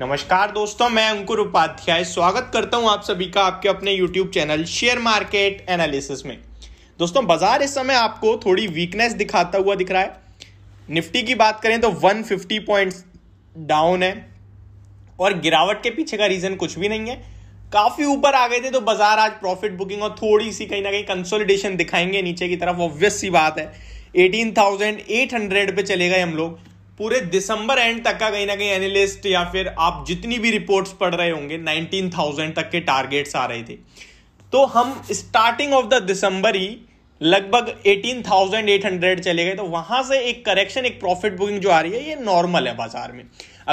नमस्कार दोस्तों मैं अंकुर उपाध्याय स्वागत करता हूं आप सभी का आपके अपने YouTube channel share market analysis में दोस्तों बाजार इस समय आपको थोड़ी वीकनेस दिखाता हुआ दिख रहा है निफ्टी की बात करें तो 150 पॉइंट्स डाउन है और गिरावट के पीछे का रीजन कुछ भी नहीं है काफी ऊपर आ गए थे तो बाजार आज प्रॉफिट बुकिंग और थोड़ी सी कहीं ना कहीं कंसोलिडेशन दिखाएंगे नीचे की तरफ ऑब्वियस सी बात है 18,800 पे चले गए हम लोग पूरे दिसंबर एंड तक का कहीं ना कहीं एनालिस्ट या फिर आप जितनी भी रिपोर्ट्स पढ़ रहे होंगे 19,000 तक के टारगेट्स आ रहे थे तो हम स्टार्टिंग ऑफ द दिसंबर ही लगभग 18,800 चले गए तो वहां से एक करेक्शन एक प्रॉफिट बुकिंग जो आ रही है ये नॉर्मल है बाजार में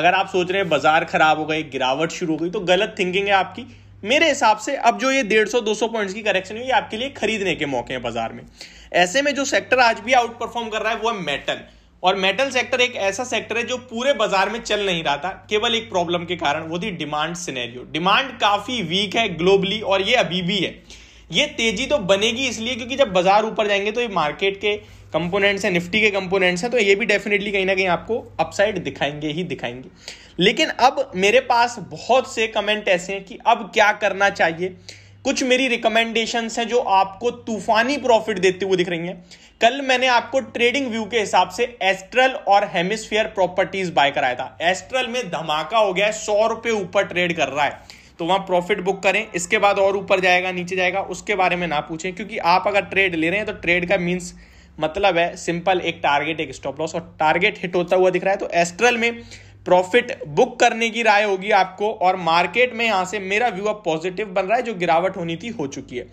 अगर आप सोच रहे हैं बाजार खराब हो गए गिरावट शुरू हो गई तो गलत थिंकिंग है आपकी मेरे हिसाब से अब जो ये डेढ़ सौ दो सौ पॉइंट्स की करेक्शन हुई आपके लिए खरीदने के मौके हैं बाजार में ऐसे में जो सेक्टर आज भी आउट परफॉर्म कर रहा है वो है मेटल और मेटल सेक्टर एक ऐसा सेक्टर है जो पूरे बाजार में चल नहीं रहा था केवल एक प्रॉब्लम के कारण वो थी डिमांड सिनेरियो डिमांड काफी वीक है ग्लोबली और ये अभी भी है ये तेजी तो बनेगी इसलिए क्योंकि जब बाजार ऊपर जाएंगे तो ये मार्केट के कंपोनेंट्स हैं निफ्टी के कंपोनेंट्स हैं तो ये भी डेफिनेटली कहीं ना कहीं आपको अपसाइड दिखाएंगे ही दिखाएंगे लेकिन अब मेरे पास बहुत से कमेंट ऐसे हैं कि अब क्या करना चाहिए कुछ मेरी रिकमेंडेशन हैं जो आपको तूफानी प्रॉफिट देते हुए दिख रही हैं कल मैंने आपको ट्रेडिंग व्यू के हिसाब से एस्ट्रल और हेमिस्फीयर प्रॉपर्टीज बाय कराया था एस्ट्रल में धमाका हो गया है सौ रुपए ऊपर ट्रेड कर रहा है तो वहां प्रॉफिट बुक करें इसके बाद और ऊपर जाएगा नीचे जाएगा उसके बारे में ना पूछें क्योंकि आप अगर ट्रेड ले रहे हैं तो ट्रेड का मीन्स मतलब है सिंपल एक टारगेट एक स्टॉप लॉस और टारगेट हिट होता हुआ दिख रहा है तो एस्ट्रल में प्रॉफिट बुक करने की राय होगी आपको और मार्केट में यहां से मेरा व्यू अब पॉजिटिव बन रहा है जो गिरावट होनी थी हो चुकी है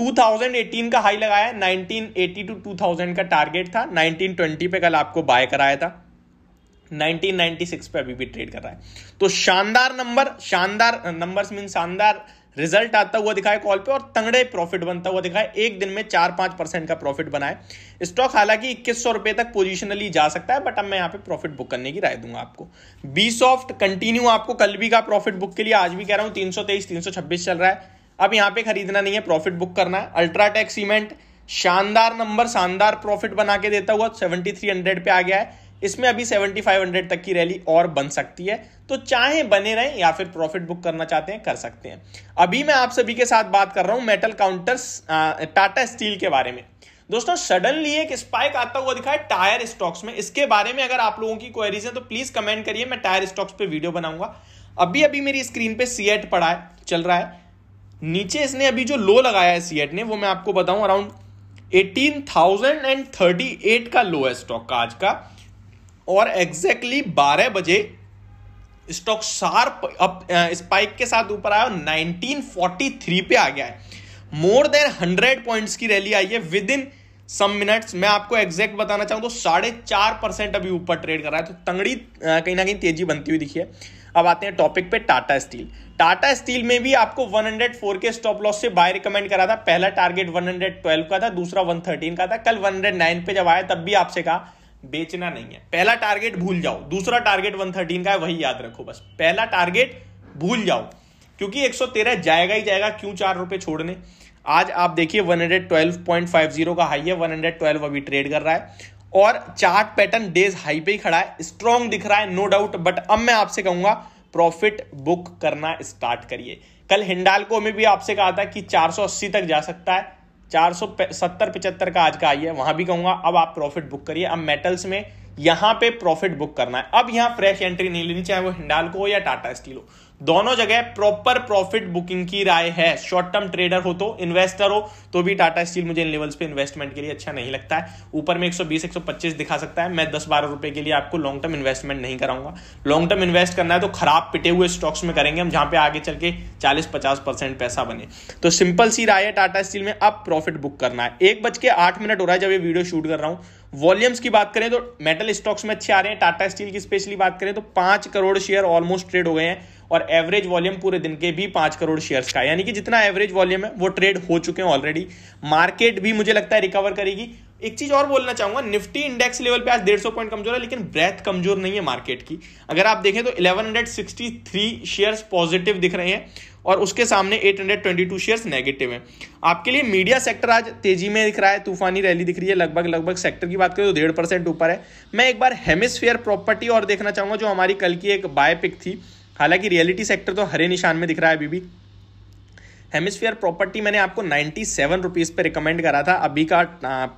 2018 का हाई लगाया 1980 टू 2000 का टारगेट था 1920 पे कल आपको बाय कराया था 1996 पे अभी भी ट्रेड कर रहा है तो शानदार नंबर शानदार नंबर्स मीन शानदार रिजल्ट आता हुआ दिखाए कॉल पे और तंगड़े प्रॉफिट बनता हुआ दिखाए एक दिन में चार पांच परसेंट का प्रॉफिट बनाए स्टॉक हालांकि इक्कीस सौ रुपए तक पोजिशनली जा सकता है बट अब मैं यहाँ पे प्रॉफिट बुक करने की राय दूंगा आपको बी सॉफ्ट कंटिन्यू आपको कल भी का प्रॉफिट बुक के लिए आज भी कह रहा हूं तीन सौ तेईस तीन सौ छब्बीस चल रहा है अब यहाँ पे खरीदना नहीं है प्रॉफिट बुक करना है अल्ट्राटेक सीमेंट शानदार नंबर शानदार प्रॉफिट बना के देता हुआ सेवेंटी थ्री हंड्रेड पे आ गया है इसमें अभी 7500 तक की रैली और बन सकती है तो चाहे बने रहें या फिर प्रॉफिट बुक करना चाहते हैं कर सकते हैं अभी मैं आप सभी के साथ बात कर रहा हूं मेटल काउंटर्स टाटा स्टील के बारे में दोस्तों सडनली एक स्पाइक आता हुआ दिखा है टायर स्टॉक्स में इसके बारे में अगर आप लोगों की क्वेरीज है तो प्लीज कमेंट करिए मैं टायर स्टॉक्स पर वीडियो बनाऊंगा अभी अभी मेरी स्क्रीन पर सीएट पड़ा है चल रहा है नीचे इसने अभी जो लो लगाया है सीएट ने वो मैं आपको बताऊं around eighteen thousand and thirty eight का लो है स्टॉक का आज का और एग्जैक्टली बारह बजे स्टॉक शार्प अप स्पाइक के साथ ऊपर आया नाइनटीन फोर्टी थ्री पे आ गया है मोर देन हंड्रेड पॉइंट्स की रैली आई है विद इन सम मिनट्स मैं आपको एग्जैक्ट बताना चाहूँ तो साढ़े चार परसेंट अभी ऊपर ट्रेड कर रहा है तो तंगड़ी कहीं ना कहीं तेजी बनती हुई दिखी है अब आते हैं टॉपिक पे टाटा स्टील टाटा स्टील में भी आपको 104 के स्टॉप लॉस से बाय रिकमेंड करा था पहला टारगेट 112 का था दूसरा 113 का था कल 109 पे जब आया तब भी आपसे कहा बेचना नहीं है पहला टारगेट भूल जाओ दूसरा टारगेट 113 का है वही याद रखो बस पहला टारगेट भूल जाओ क्योंकि 113 जाएगा ही जाएगा क्यों चार रुपए छोड़ने आज आप देखिए 112.50 का हाई है 112 अभी ट्रेड कर रहा है और चार्ट पैटर्न डेज हाई पे ही खड़ा है स्ट्रॉन्ग दिख रहा है नो डाउट बट अब मैं आपसे कहूंगा प्रॉफिट बुक करना स्टार्ट करिए कल हिंडालको में भी आपसे कहा था कि 480 तक जा सकता है चार सौ सत्तर पिचहत्तर का आज का आई है वहां भी कहूंगा अब आप प्रॉफिट बुक करिए अब मेटल्स में यहां पे प्रॉफिट बुक करना है अब यहां फ्रेश एंट्री नहीं लेनी चाहे वो हिंडाल को हो या टाटा स्टील हो दोनों जगह प्रॉपर प्रॉफिट बुकिंग की राय है शॉर्ट टर्म ट्रेडर हो तो इन्वेस्टर हो तो भी टाटा स्टील मुझे इन लेवल्स पे इन्वेस्टमेंट के लिए अच्छा नहीं लगता है ऊपर में 120 125 दिखा सकता है मैं दस बारह रुपए के लिए आपको लॉन्ग टर्म इन्वेस्टमेंट नहीं कराऊंगा लॉन्ग टर्म इन्वेस्ट करना है तो खराब पिटे हुए स्टॉक्स में करेंगे हम जहां पे आगे चल के चालीस पचास परसेंट पैसा बने तो सिंपल सी राय है टाटा स्टील में अब प्रॉफिट बुक करना है एक बज के आठ मिनट हो रहा है जब ये वीडियो शूट कर रहा हूं वॉल्यूम्स की बात करें तो मेटल स्टॉक्स में अच्छे आ रहे हैं टाटा स्टील की स्पेशली बात करें तो पांच करोड़ शेयर ऑलमोस्ट ट्रेड हो गए हैं और एवरेज वॉल्यूम पूरे दिन के भी पांच करोड़ शेयर्स का यानी कि जितना एवरेज वॉल्यूम है वो ट्रेड हो चुके हैं ऑलरेडी मार्केट भी मुझे लगता है रिकवर करेगी एक चीज और बोलना चाहूंगा निफ्टी इंडेक्स लेवल पे आज डेढ़ सौ पॉइंट कमजोर है लेकिन ब्रेथ कमजोर नहीं है मार्केट की अगर आप देखें तो 1163 शेयर्स पॉजिटिव दिख रहे हैं और उसके सामने 822 शेयर्स नेगेटिव हैं आपके लिए मीडिया सेक्टर आज तेजी में दिख रहा है तूफानी रैली दिख रही है लगभग लगभग सेक्टर की बात करें तो डेढ़ परसेंट ऊपर है मैं एक बार हेमिसफेयर प्रॉपर्टी और देखना चाहूंगा जो हमारी कल की एक बायपिक थी हालांकि रियलिटी सेक्टर तो हरे निशान में दिख रहा है अभी भी हेमिसफियर प्रॉपर्टी मैंने आपको नाइन्टी सेवन रुपीज़ पर रिकमेंड करा था अभी का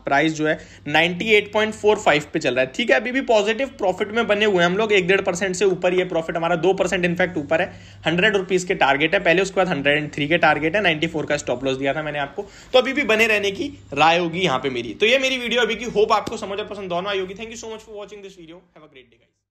प्राइस जो है ninety eight point four five पे चल रहा है ठीक है अभी भी पॉजिटिव प्रॉफिट में बने हुए हैं हम लोग एक डेढ़ परसेंट से ऊपर ये प्रॉफिट हमारा दो परसेंट इनफैक्ट ऊपर है हंड्रेड रुपीज़ के टारगेट है पहले उसके बाद हंड्रेड एंड थ्री के टारगेट है नाइन्टी फोर का स्टॉप लॉस दिया था मैंने आपको तो अभी भी बने रहने की राय होगी यहाँ पे मेरी तो ये मेरी वीडियो अभी की होप आपको समझ और पसंद दोनों आई होगी thank you so much for watching this video have a great day guys